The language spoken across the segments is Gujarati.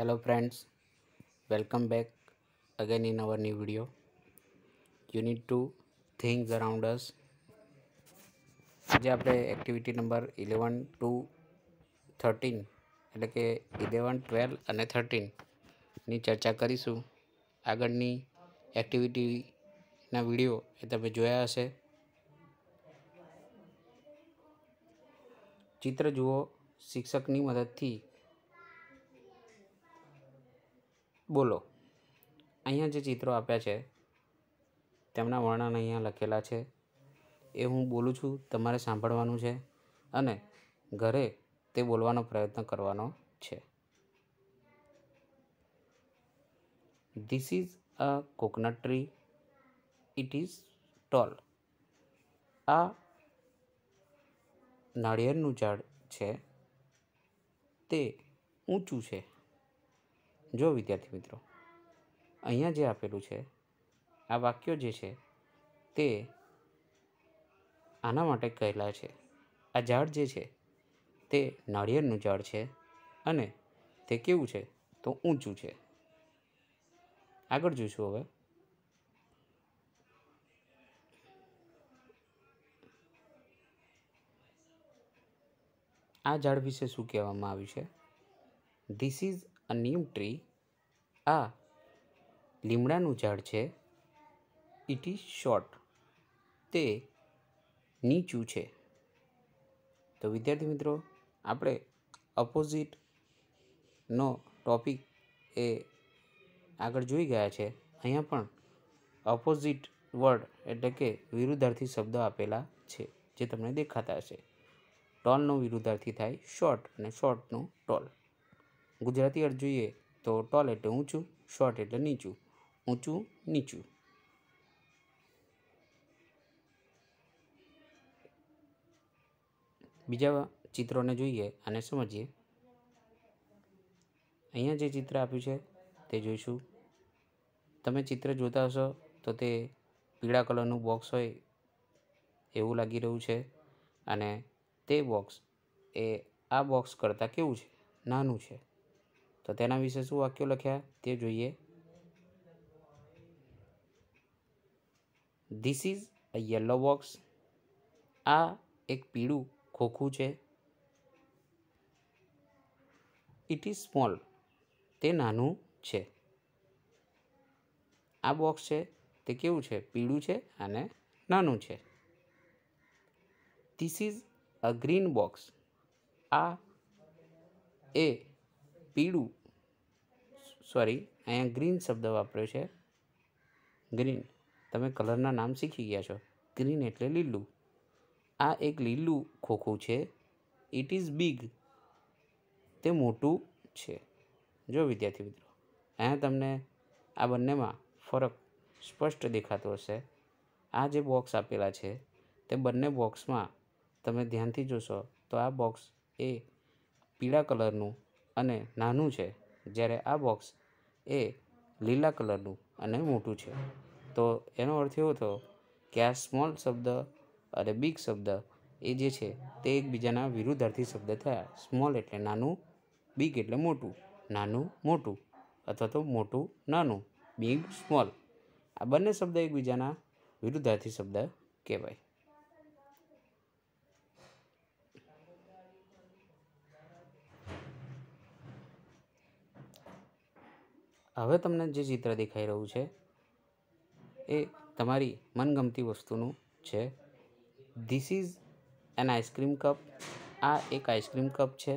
hello friends welcome back again in our new video you need to things around us આજે આપણે activity number eleven to thirteen એટલે કે ઇલેવન ટ્વેલ્વ અને થર્ટીનની ચર્ચા કરીશું આગળની એક્ટિવિટીના વિડીયો એ તમે જોયા હશે ચિત્ર જુઓ શિક્ષકની મદદથી બોલો અહીંયા જે ચિત્રો આપ્યા છે તેમના વર્ણન અહીંયા લખેલા છે એ હું બોલું છું તમારે સાંભળવાનું છે અને ઘરે તે બોલવાનો પ્રયત્ન કરવાનો છે this is a coconut tree it is tall આ નાળિયેરનું ઝાડ છે તે ઊંચું છે જો વિદ્યાર્થી મિત્રો અહીંયા જે આપેલું છે આ વાક્યો જે છે તે આના માટે કહેલા છે આ ઝાડ જે છે તે નાળિયેરનું ઝાડ છે અને તે કેવું છે તો ઊંચું છે આગળ જોઈશું હવે આ ઝાડ વિશે શું કહેવામાં આવ્યું છે this is a new tree આ લીમડાનું ઝાડ છે ઇટ ઇઝ શોર્ટ તે નીચું છે તો વિદ્યાર્થી મિત્રો આપણે ઓપોઝિટનો ટોપિક એ આગળ જોઈ ગયા છે અહીંયા પણ ઓપોઝિટ વર્ડ એટલે કે વિરુદ્ધાર્થી શબ્દો આપેલા છે જે તમને દેખાતા હશે ટોલનો વિરુદ્ધાર્થી થાય શોર્ટ અને શોર્ટનું ટોલ ગુજરાતી અર્થ જોઈએ તો ટોલ એટલે ઊંચું શોર્ટ એટલે નીચું ઊંચું નીચું બીજા ચિત્રોને જોઈએ અને સમજીએ અહીંયા જે ચિત્ર આપ્યું છે તે જોઈશું તમે ચિત્ર જોતા હશો તો તે પીળા કલરનું બોક્સ હોય એવું લાગી રહ્યું છે અને તે બોક્સ એ આ બોક્સ કરતાં કેવું છે નાનું છે તો તેના વિશે શું વાક્યો લખ્યા તે જોઈએ this is a yellow box આ એક પીળું ખોખું છે ઇટ ઇઝ સ્મોલ તે નાનું છે આ બોક્સ છે તે કેવું છે પીળું છે અને નાનું છે this is a green box આ એ પીળું સોરી અહીંયા ગ્રીન શબ્દ વાપર્યો છે ગ્રીન તમે કલરના નામ શીખી ગયા છો ગ્રીન એટલે લીલું આ એક લીલું ખોખું છે ઇટ ઇઝ બિગ તે મોટું છે જો વિદ્યાર્થી મિત્રો અહીંયા તમને આ બંનેમાં ફરક સ્પષ્ટ દેખાતો હશે આ જે બોક્સ આપેલા છે તે બંને બોક્સમાં તમે ધ્યાનથી જોશો તો આ બોક્સ એ પીળા કલરનું અને નાનું છે જ્યારે આ બોક્સ એ લીલા કલરનું અને મોટું છે તો એનો અર્થ એવો થયો કે આ સ્મોલ શબ્દ અને બિગ શબ્દ એ જે છે તે એકબીજાના વિરુદ્ધાર્થી શબ્દ થયા સ્મોલ એટલે નાનું બિગ એટલે મોટું નાનું મોટું અથવા તો મોટું નાનું બિગ સ્મોલ આ બંને શબ્દ એકબીજાના વિરુદ્ધાર્થી શબ્દ કહેવાય હવે તમને જે ચિત્ર દેખાઈ રહ્યું છે એ તમારી મનગમતી વસ્તુનું છે this is an ice cream cup આ એક આઈસ્ક્રીમ કપ છે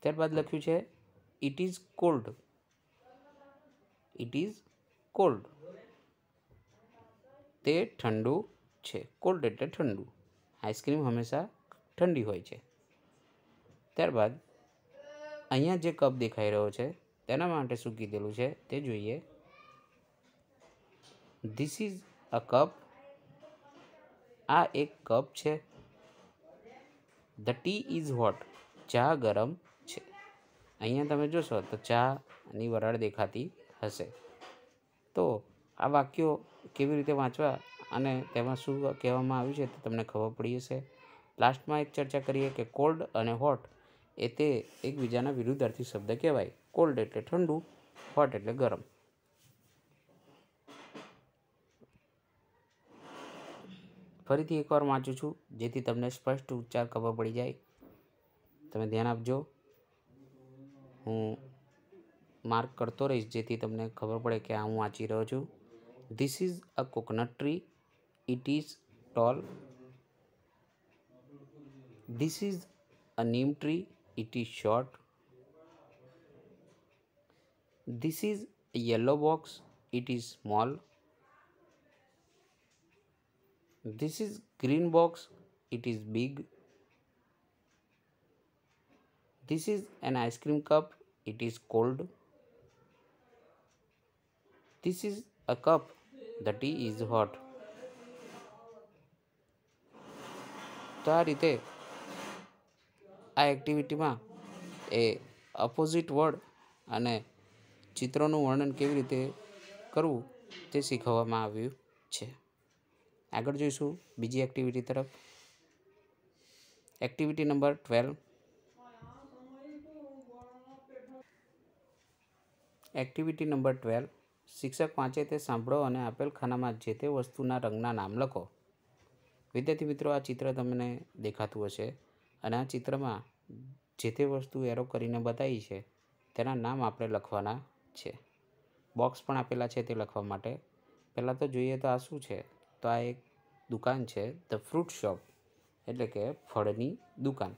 ત્યારબાદ લખ્યું છે it is cold it is cold તે ઠંડુ છે કોલ્ડ એટલે ઠંડુ આઈસ્ક્રીમ હંમેશા ઠંડી હોય છે ત્યારબાદ અહીંયા જે કપ દેખાઈ રહ્યો છે તેના માટે શું કીધેલું છે તે જોઈએ ધીસ ઇઝ અ કપ આ એક કપ છે ધ ટી ઇઝ હોટ ચા ગરમ છે અહીંયા તમે જોશો તો ચાની વરાળ દેખાતી હશે તો આ વાક્યો કેવી રીતે વાંચવા અને તેમાં શું કહેવામાં આવ્યું છે તે તમને ખબર પડી હશે લાસ્ટમાં એક ચર્ચા કરીએ કે કોલ્ડ અને હોટ એ તે એકબીજાના વિરુદ્ધાર્થી શબ્દ કહેવાય કોલ્ડ એટલે ઠંડુ હોટ એટલે ગરમ ફરીથી એકવાર વાંચું છું જેથી તમને સ્પષ્ટ ઉચ્ચાર ખબર પડી જાય તમે ધ્યાન આપજો હું માર્ક કરતો રહીશ જેથી તમને ખબર પડે કે આ હું વાંચી રહ્યો છું this is a coconut tree it is tall this is a neem tree it is short this is a yellow box it is small this is green box it is big this is an ice cream cup it is cold this is a cup the tea is hot તો આ રીતે આ એક્ટિવિટીમાં એ અપોઝિટ વર્ડ અને ચિત્રોનું વર્ણન કેવી રીતે કરવું તે શીખવવામાં આવ્યું છે આગળ જોઈશું બીજી એક્ટિવિટી તરફ activity number twelve activity number twelve શિક્ષક વાંચે તે સાંભળો અને આપેલ ખાનામાં જે તે વસ્તુના રંગના નામ લખો વિદ્યાર્થી મિત્રો આ ચિત્ર તમને દેખાતું હશે અને આ ચિત્રમાં જે તે વસ્તુ એરો કરીને બતાવી છે તેના નામ આપણે લખવાના છે બોક્સ પણ આપેલા છે તે લખવા માટે પહેલાં તો જોઈએ તો આ શું છે તો આ એક દુકાન છે ધ ફ્રૂટ શોપ એટલે કે ફળની દુકાન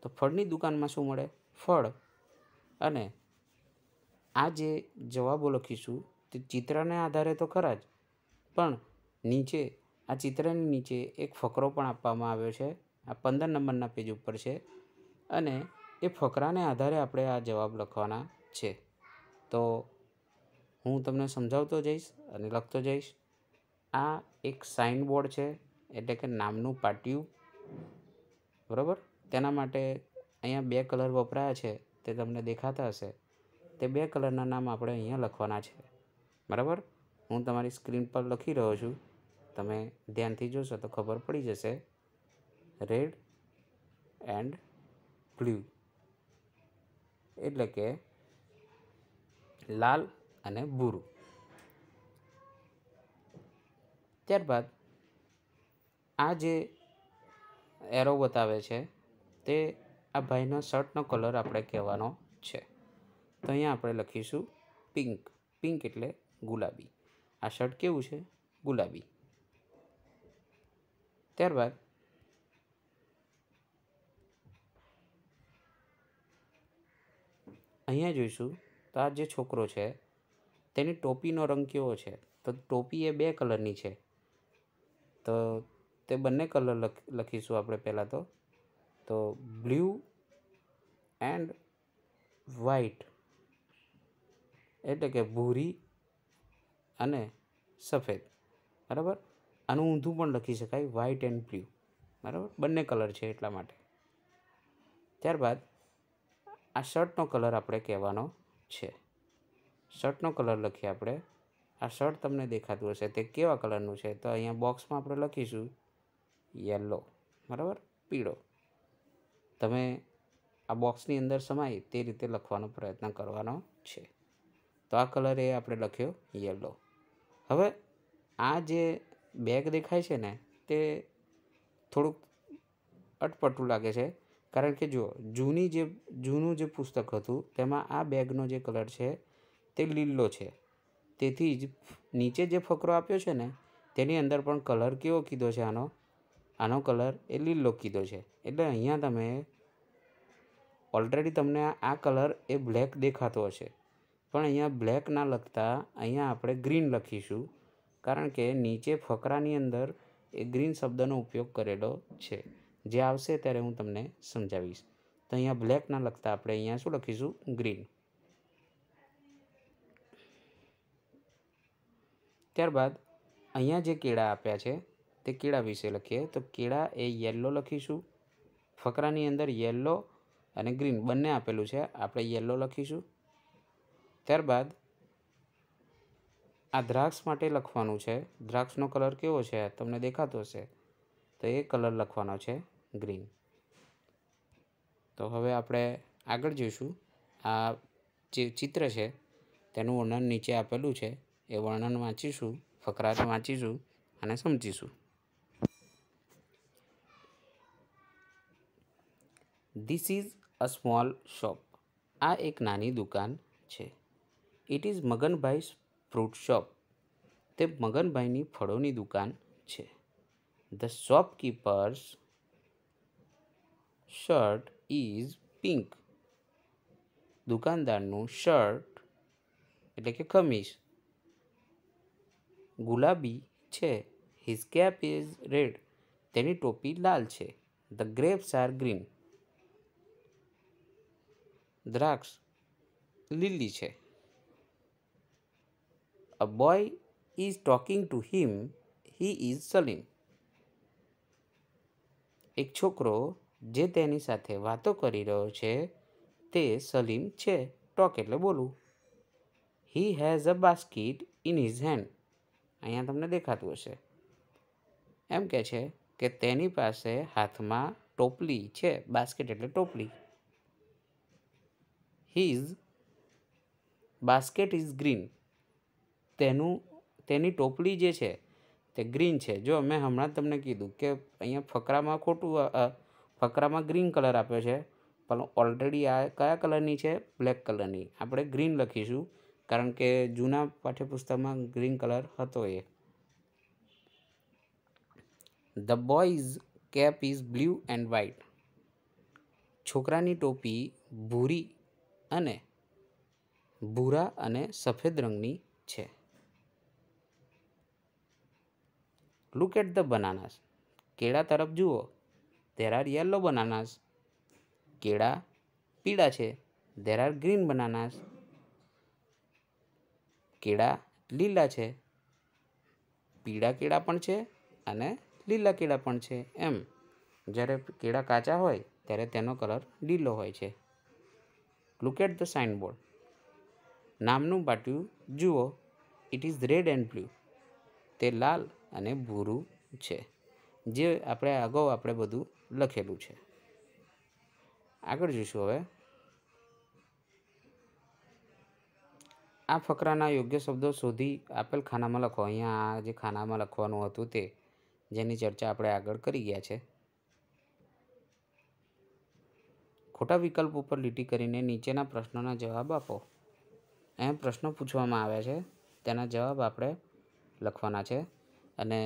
તો ફળની દુકાનમાં શું મળે ફળ અને આ જે જવાબો લખીશું તે ચિત્રને આધારે તો ખરા જ પણ નીચે આ ચિત્રની નીચે એક ફકરો પણ આપવામાં આવ્યો છે આ પંદર નંબરના પેજ ઉપર છે અને એ ફકરાને આધારે આપણે આ જવાબ લખવાના છે તો હું તમને સમજાવતો જઈશ અને લખતો જઈશ આ એક સાઇન બોર્ડ છે એટલે કે નામનું પાટિયું બરાબર તેના માટે અહીંયા બે કલર વપરાયા છે તે તમને દેખાતા હશે તે બે કલરના નામ આપણે અહીંયા લખવાના છે બરાબર હું તમારી સ્ક્રીન પર લખી રહ્યો છું તમે ધ્યાનથી જોશો તો ખબર પડી જશે રેડ એન્ડ બ્લુ એટલે કે લાલ અને ભૂરું ત્યારબાદ આ જે એરો બતાવે છે તે આ ભાઈનો શર્ટનો કલર આપણે કહેવાનો છે તો અહીંયા આપણે લખીશું પિંક પિંક એટલે ગુલાબી આ શર્ટ કેવું છે ગુલાબી ત્યારબાદ અહીંયા જોઈશું તો આ જે છોકરો છે તેની ટોપીનો રંગ કેવો છે તો ટોપી એ બે કલરની છે તો તે બંને કલર લખીશું આપણે પહેલાં તો તો બ્લુ એન્ડ વ્હાઈટ એટલે કે ભૂરી અને સફેદ બરાબર આનું ઊંધું પણ લખી શકાય વ્હાઈટ એન્ડ બ્લુ બરાબર બંને કલર છે એટલા માટે ત્યારબાદ આ શર્ટનો કલર આપણે કહેવાનો છે શર્ટનો કલર લખીએ આપણે આ શર્ટ તમને દેખાતું હશે તે કેવા કલરનું છે તો અહીંયા બોક્સમાં આપણે લખીશું યલો બરાબર પીળો તમે આ બોક્સની અંદર સમાય તે રીતે લખવાનો પ્રયત્ન કરવાનો છે તો આ કલર એ આપણે લખ્યો યલો હવે આ જે બેગ દેખાય છે ને તે થોડુંક અટપટું લાગે છે કારણ કે જો જૂની જે જૂનું જે પુસ્તક હતું તેમાં આ બેગનો જે કલર છે તે લીલો છે તેથી જ નીચે જે ફકરો આપ્યો છે ને તેની અંદર પણ કલર કેવો કીધો છે આનો આનો કલર એ લીલો કીધો છે એટલે અહીંયા તમે ઓલરેડી તમને આ કલર એ બ્લેક દેખાતો હશે પણ અહીંયા બ્લેક ના લખતા અહીંયા આપણે ગ્રીન લખીશું કારણ કે નીચે ફકરાની અંદર એ ગ્રીન શબ્દનો ઉપયોગ કરેલો છે જે આવશે ત્યારે હું તમને સમજાવીશ તો અહીંયા બ્લેકના લખતા આપણે અહીંયા શું લખીશું ગ્રીન ત્યારબાદ અહીંયા જે કેળા આપ્યા છે તે કેળા વિશે લખીએ તો કેળા એ યલો લખીશું ફકરાની અંદર યલો અને ગ્રીન બંને આપેલું છે આપણે યલો લખીશું ત્યારબાદ આ દ્રાક્ષ માટે લખવાનું છે દ્રાક્ષનો કલર કેવો છે તમને દેખાતો હશે તો એ કલર લખવાનો છે ગ્રીન તો હવે આપણે આગળ જોઈશું આ જે ચિત્ર છે તેનું વર્ણન નીચે આપેલું છે એ વર્ણન વાંચીશું ફકરાને વાંચીશું અને સમજીશું this is a small shop આ એક નાની દુકાન છે it is Maganbhai fruit shop તે મગનભાઈની ફળોની દુકાન છે the shopkeeper's shirt is pink દુકાનદારનું શર્ટ એટલે કે ખમીસ ગુલાબી છે હિઝ કેપ ઇઝ રેડ તેની ટોપી લાલ છે ધ ગ્રેપ્સ આર ગ્રીન દ્રાક્ષ લીલી છે a boy is talking to him he is Salim એક છોકરો જે તેની સાથે વાતો કરી રહ્યો છે તે સલીમ છે ટોક એટલે બોલવું he has a basket in his hand અહીંયા તમને દેખાતું હશે એમ કહે છે કે તેની પાસે હાથમાં ટોપલી છે બાસ્કેટ એટલે ટોપલી હિઝ બાસ્કેટ ઇઝ ગ્રીન તેનું તેની ટોપલી જે છે તે ગ્રીન છે જો મેં હમણાં તમને કીધું કે અહીંયા ફકરામાં ખોટું ફકરામાં ગ્રીન કલર આપ્યો છે પણ ઓલરેડી આ કયા કલરની છે બ્લેક કલરની આપણે ગ્રીન લખીશું કારણ કે જૂના પાઠ્યપુસ્તકમાં ગ્રીન કલર હતો એ the boy's cap is blue and white છોકરાની ટોપી ભૂરી અને ભૂરા અને સફેદ રંગની છે લુક એટ ધ બનાનાસ કેળા તરફ જુઓ દેર આર યલો બનાનાસ કેળા પીળા છે દેર આર ગ્રીન બનાનાસ કેળા લીલા છે પીળા કેળા પણ છે અને લીલા કેળા પણ છે એમ જ્યારે કેળા કાચા હોય ત્યારે તેનો કલર લીલો હોય છે લુક એટ ધ સાઇનબોર્ડ નામનું બાટલું જુઓ it is red and blue તે લાલ અને ભૂરું છે જે આપણે અગાઉ આપણે બધું લખેલું છે આગળ જોઈશું હવે આ ફકરાના યોગ્ય શબ્દો શોધી આપેલ ખાનામાં લખો અહીંયા આ જે ખાનામાં લખવાનું હતું તે જેની ચર્ચા આપણે આગળ કરી ગયા છે ખોટા વિકલ્પ ઉપર લીટી કરીને નીચેના પ્રશ્નોના જવાબ આપો એમ પ્રશ્નો પૂછવામાં આવ્યા છે તેના જવાબ આપણે લખવાના છે અને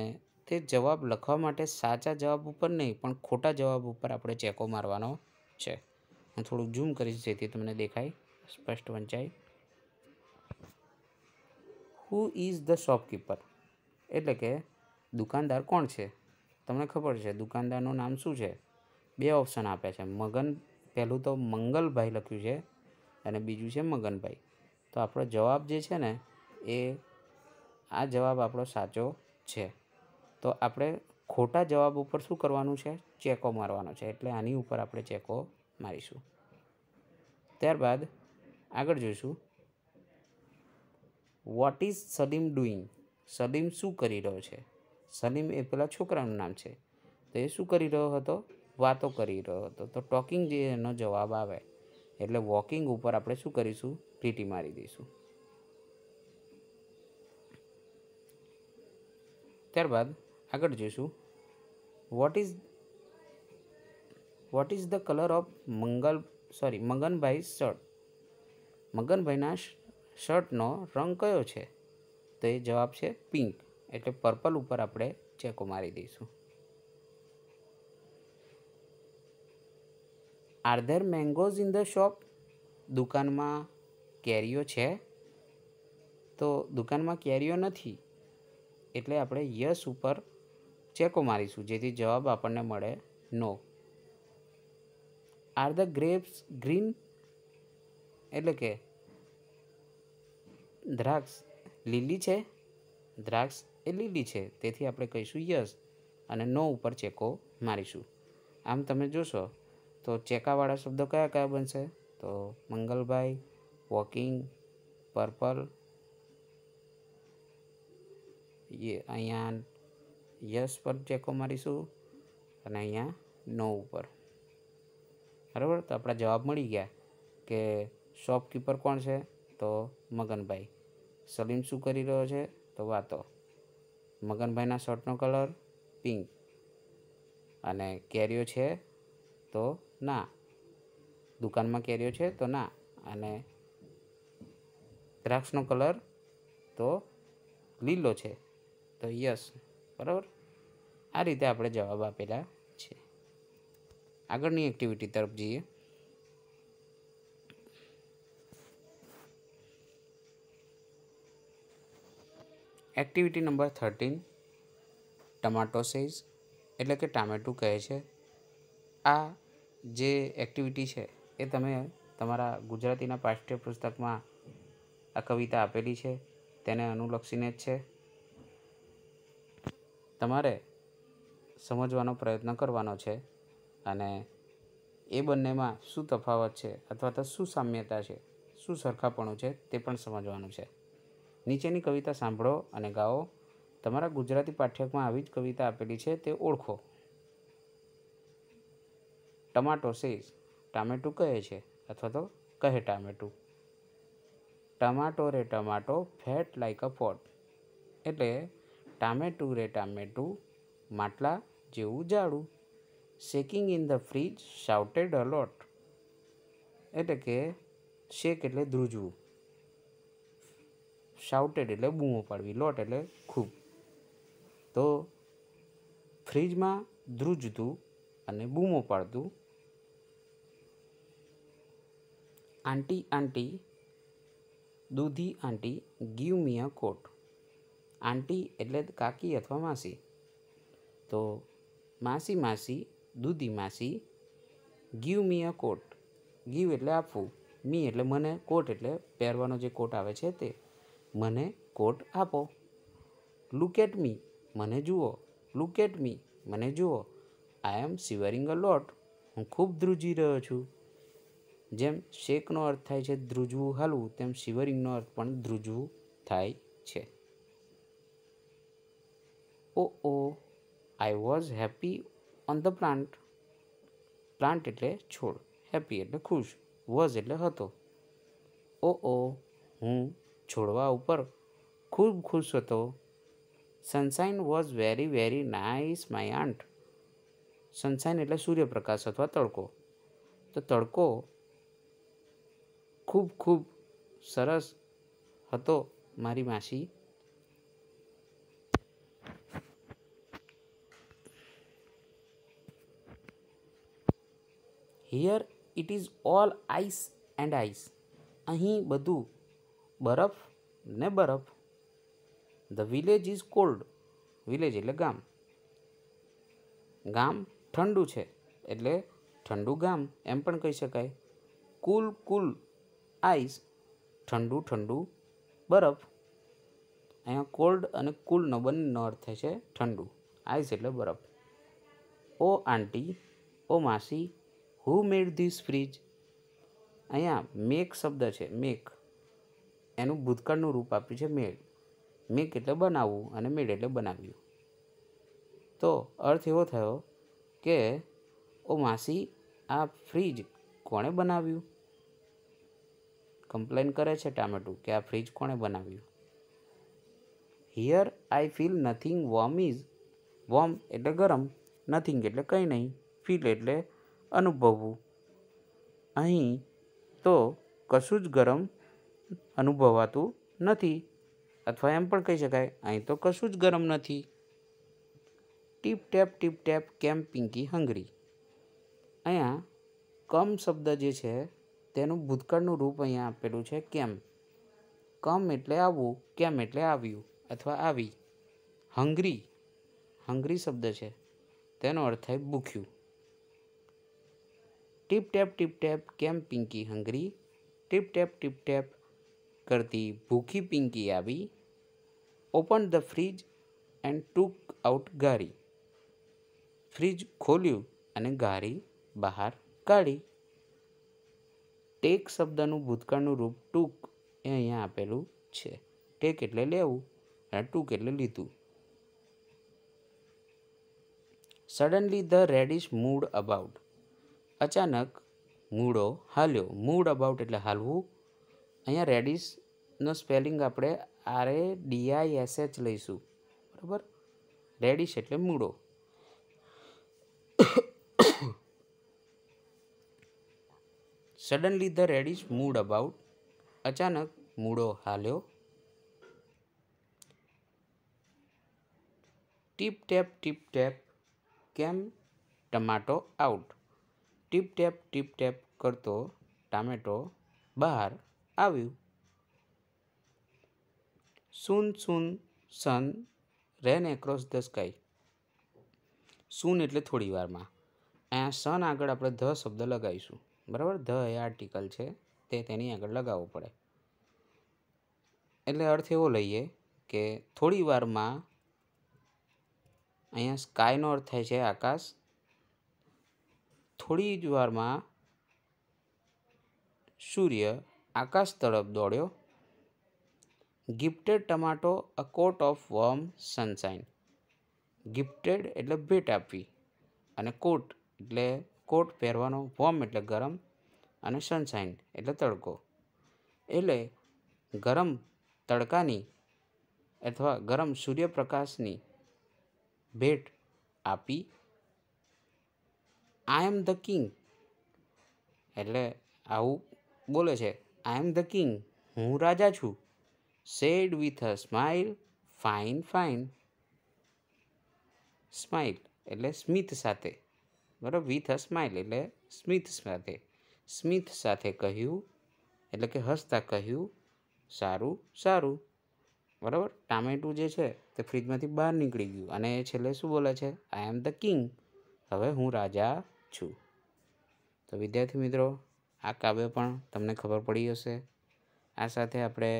તે જવાબ લખવા માટે સાચા જવાબ ઉપર નહીં પણ ખોટા જવાબ ઉપર આપણે ચેકો મારવાનો છે હું થોડું ઝૂમ કરીશ જેથી તમને દેખાય સ્પષ્ટ વંચાય હુ ઇઝ ધ શોપકીપર એટલે કે દુકાનદાર કોણ છે તમને ખબર છે દુકાનદારનું નામ શું છે બે ઓપ્શન આપે છે મગન પહેલું તો મંગલભાઈ લખ્યું છે અને બીજું છે મગનભાઈ તો આપણો જવાબ જે છે ને એ આ જવાબ આપણો સાચો છે તો આપણે ખોટા જવાબ ઉપર શું કરવાનું છે ચેકો મારવાનો છે એટલે આની ઉપર આપણે ચેકો મારીશું ત્યારબાદ આગળ જોઈશું what is Salim doing Salim શું કરી રહ્યો છે સલીમ એ પેલા છોકરાનું નામ છે તો એ શું કરી રહ્યો હતો વાતો કરી રહ્યો હતો તો ટોકિંગ જે એનો જવાબ આવે એટલે વોકિંગ ઉપર આપણે શું કરીશું લીટી મારી દઈશું ત્યારબાદ આગળ જોઈશું what is what is the colour of Mangal sorry Maganbhai shirt મગનભાઈના શર્ટનો રંગ કયો છે તો એ જવાબ છે પિંક એટલે પર્પલ ઉપર આપણે ચેકો મારી દઈશું are there mangoes in the shop દુકાનમાં કેરીઓ છે તો દુકાનમાં કેરીઓ નથી એટલે આપણે યસ ઉપર ચેકો મારીશું જેથી જવાબ આપણને મળે no are the grapes green એટલે કે દ્રાક્ષ લીલી છે દ્રાક્ષ એ લીલી છે તેથી આપણે કહીશું યસ અને નો ઉપર ચેકો મારીશું આમ તમે જોશો તો ચેકાવાળા શબ્દો કયા કયા બનશે તો મંગલભાઈ વોકિંગ પર્પલ એ અહીંયા યસ પર ચેકો મારીશું અને અહીંયા નો ઉપર બરાબર તો આપણા જવાબ મળી ગયા કે શોપકીપર કોણ છે તો મગનભાઈ સલીમ શું કરી રહ્યો છે તો વાતો મગનભાઈના શર્ટનો કલર પિંક અને કેરીઓ છે તો ના દુકાનમાં કેરીઓ છે તો ના અને દ્રાક્ષનો કલર તો લીલો છે તો યસ બરાબર આ રીતે આપણે જવાબ આપેલા છે આગળની એક્ટિવિટી તરફ જઈએ activity number thirteen tomato says એટલે કે ટામેટું કહે છે આ જે એક્ટિવિટી છે એ તમે તમારા ગુજરાતીના પુસ્તકમાં આ કવિતા આપેલી છે તેને અનુલક્ષીને જ છે તમારે સમજવાનો પ્રયત્ન કરવાનો છે અને એ બંનેમાં શું તફાવત છે અથવા તો શું સામ્યતા છે શું સરખાપણું છે તે પણ સમજવાનું છે નીચેની કવિતા સાંભળો અને ગાઓ તમારા ગુજરાતી પાઠ્યકમાં આવી જ કવિતા આપેલી છે તે ઓળખો ટમાટો સેઝ ટામેટું કહે છે અથવા તો કહે ટામેટું ટમાટો રે tomato fat like a pot એટલે ટામેટું રે ટામેટું માટલા જેવું જાડું shaking in the fridge shouted a lot એટલે કે શેક એટલે ધ્રુજવું શાઉટેડ એટલે બૂમો પાડવી લોટ એટલે ખૂબ તો ફ્રીજમાં ધ્રુજતું અને બૂમો પાડતું આંટી આંટી દૂધી આંટી ગીવ મી અ કોટ આંટી એટલે કાકી અથવા માસી તો માસી માસી દૂધી માસી ગીવ મી અ કોટ ગીવ એટલે આપવું મી એટલે મને કોટ એટલે પહેરવાનો જે કોટ આવે છે તે મને કોટ આપો લુક એટ મી મને જુઓ લુક એટ મી મને જુઓ આઈ એમ શિવરિંગ અ લોટ હું ખૂબ ધ્રુજી રહ્યો છું જેમ શેકનો અર્થ થાય છે ધ્રુજવું હાલવું તેમ શિવરિંગનો અર્થ પણ ધ્રુજવું થાય છે oh oh I was happy on the plant plant એટલે છોડ હેપી એટલે ખુશ વોઝ એટલે હતો ઓ ઓ હું છોડવા ઉપર ખૂબ ખુશ હતો sunshine was very very nice my aunt sunshine એટલે સૂર્યપ્રકાશ અથવા તડકો તો તડકો ખૂબ ખૂબ સરસ હતો મારી માસી here it is all ice and ice અહીં બધું બરફ ને બરફ the village is cold village એટલે ગામ ગામ ઠંડુ છે એટલે ઠંડુ ગામ એમ પણ કહી શકાય કુલ કુલ આઈસ ઠંડુ ઠંડુ બરફ અહીંયા કોલ્ડ અને કુલનો બંનેનો અર્થ થાય છે ઠંડુ આઈસ એટલે બરફ ઓ આંટી ઓ માસી હુ મેડ ધીસ ફ્રીજ અહીંયા મેક શબ્દ છે મેક એનું ભૂતકાળનું રૂપ આપ્યું છે મેડ મેક એટલે બનાવવું અને મેડ એટલે બનાવ્યું તો અર્થ એવો થયો કે ઓ માસી આ ફ્રીજ કોણે બનાવ્યું કમ્પ્લેન કરે છે ટામેટું કે આ ફ્રીજ કોણે બનાવ્યું here I feel nothing warm is warm એટલે ગરમ નથિંગ એટલે કંઈ નહીં ફીલ એટલે અનુભવવું અહીં તો કશું જ ગરમ અનુભવાતું નથી અથવા એમ પણ કહી શકાય અહીં તો કશું જ ગરમ નથી tip tap tip tap came Pinky હંગરી અહીંયા કમ શબ્દ જે છે તેનું ભૂતકાળનું રૂપ અહીંયા આપેલું છે કેમ કમ એટલે આવવું કેમ એટલે આવ્યું અથવા આવી હંગરી હંગરી શબ્દ છે તેનો અર્થ થાય ભૂખ્યું tip tap tip tap came Pinky hungry tip tap tip tap કરતી ભૂખી પિંકી આવી open the fridge and took out ગારી ફ્રીજ ખોલ્યું અને ગારી બહાર કાઢી ટેક શબ્દનું ભૂતકાળનું રૂપ ટૂંક એ અહીંયા આપેલું છે ટેક એટલે લેવું અને ટૂંક એટલે લીધું suddenly the radish moved about અચાનક મૂળો હાલ્યો મૂડ અબાઉટ એટલે હાલવું અહીંયા રેડિશનો સ્પેલિંગ આપણે R A D I S H લઈશું બરાબર રેડિશ એટલે મૂળો suddenly the radish moved about અચાનક મૂળો હાલ્યો tip tap tip tap came tomato out tip tap tip tap કરતો ટામેટો બહાર આવ્યું soon soon sun ran across the sky soon એટલે થોડી વારમાં અહીંયા સન આગળ આપણે ધ શબ્દ લગાવીશું બરાબર ધ એ આર્ટિકલ છે તે તેની આગળ લગાવવો પડે એટલે અર્થ એવો લઈએ કે થોડી વારમાં અહીંયા સ્કાયનો અર્થ થાય છે આકાશ થોડી જ વારમાં સૂર્ય આકાશ તરફ દોડ્યો gifted tomato a coat of warm sunshine gifted એટલે ભેટ આપવી અને કોટ એટલે કોટ પહેરવાનો વોર્મ એટલે ગરમ અને સનશાઇન એટલે તડકો એટલે ગરમ તડકાની અથવા ગરમ સૂર્યપ્રકાશની ભેટ આપી આઈ એમ ધ કિંગ એટલે આવું બોલે છે આઈ એમ ધ કિંગ હું રાજા છું said with a smile fine fine smile એટલે સ્મિથ સાથે બરાબર વિથ અ સ્માઇલ એટલે સ્મિથ સાથે સ્મિથ સાથે કહ્યું એટલે કે હસતા કહ્યું સારું સારું બરાબર ટામેટું જે છે તે ફ્રિજમાંથી બહાર નીકળી ગયું અને એ છેલ્લે શું બોલે છે આઈ એમ ધ કિંગ હવે હું રાજા છું તો વિદ્યાર્થી મિત્રો આ કાવ્ય પણ તમને ખબર પડી હશે આ સાથે આપણે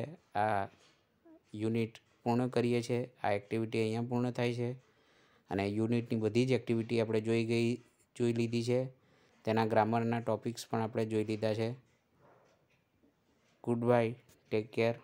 આ યુનિટ પૂર્ણ કરીએ છીએ આ એક્ટિવિટી અહીંયા પૂર્ણ થાય છે અને યુનિટની બધી જ એક્ટિવિટી આપણે જોઈ ગઈ જોઈ લીધી છે તેના ગ્રામરના ટોપિક્સ પણ આપણે જોઈ લીધા છે ગુડ બાય ટેક કેર